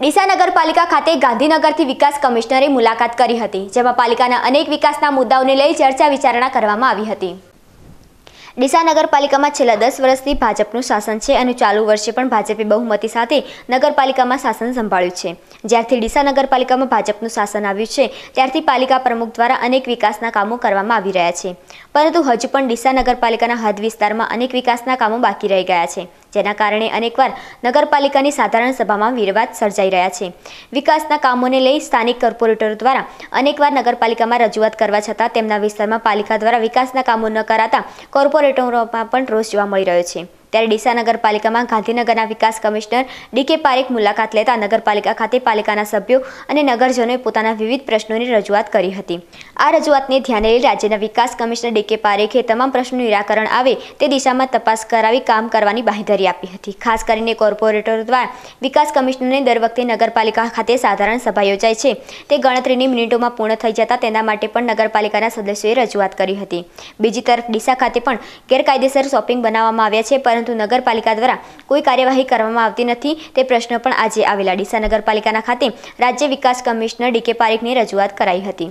ડીસા નગરપાલિકા ખાતે ગાંધીનગરથી વિકાસ કમિશનરે મુલાકાત કરી હતી જેમાં પાલિકાના અનેક વિકાસના મુદ્દાઓને લઈ ચર્ચા વિચારણા કરવામાં આવી હતી ડીસા નગરપાલિકામાં છેલ્લા દસ વર્ષથી ભાજપનું શાસન છે અને ચાલુ વર્ષે પણ ભાજપે બહુમતી સાથે નગરપાલિકામાં શાસન સંભાળ્યું છે જ્યારથી ડીસા નગરપાલિકામાં ભાજપનું શાસન આવ્યું છે ત્યારથી પાલિકા પ્રમુખ દ્વારા અનેક વિકાસના કામો કરવામાં આવી રહ્યા છે પરંતુ હજુ પણ ડીસા નગરપાલિકાના હદ વિસ્તારમાં અનેક વિકાસના કામો બાકી રહી ગયા છે જેના કારણે અનેકવાર નગરપાલિકાની સાધારણ સભામાં વિવાદ સર્જાઈ રહ્યા છે વિકાસના કામોને લઈ સ્થાનિક કોર્પોરેટરો દ્વારા અનેકવાર નગરપાલિકામાં રજૂઆત કરવા છતાં તેમના વિસ્તારમાં પાલિકા દ્વારા વિકાસના કામો ન કરાતા કોર્પોરેટરોમાં પણ રોષ જોવા મળી રહ્યો છે ત્યારે ડીસા નગરપાલિકામાં ગાંધીનગરના વિકાસ કમિશનર ડીકે પારેખ મુલાકાત લેતા નગરપાલિકા ખાતે પાલિકાના સભ્યો અને નગરજનોએ પોતાના વિવિધ પ્રશ્નોની રજૂઆત કરી હતી આ રજૂઆતને ધ્યાને લઈ રાજ્યના વિકાસ કમિશનર ડીકે પારેખે તમામ પ્રશ્નોનું નિરાકરણ આવે તે દિશામાં તપાસ કરાવી કામ કરવાની બાંહેધરી આપી હતી ખાસ કરીને કોર્પોરેટરો દ્વારા વિકાસ કમિશનરને દર વખતે નગરપાલિકા ખાતે સાધારણ સભા યોજાય છે તે ગણતરીની મિનિટોમાં પૂર્ણ થઈ જતા તેના માટે પણ નગરપાલિકાના સદસ્યોએ રજૂઆત કરી હતી બીજી તરફ ડીસા ખાતે પણ ગેરકાયદેસર શોપિંગ બનાવવામાં આવ્યા છે પરંતુ પરંતુ નગરપાલિકા દ્વારા કોઈ કાર્યવાહી કરવામાં આવતી નથી તે પ્રશ્ન પણ આજે આવેલા ડીસા નગરપાલિકાના ખાતે રાજ્ય વિકાસ કમિશનર ડીકે પારેખને રજૂઆત કરાઈ હતી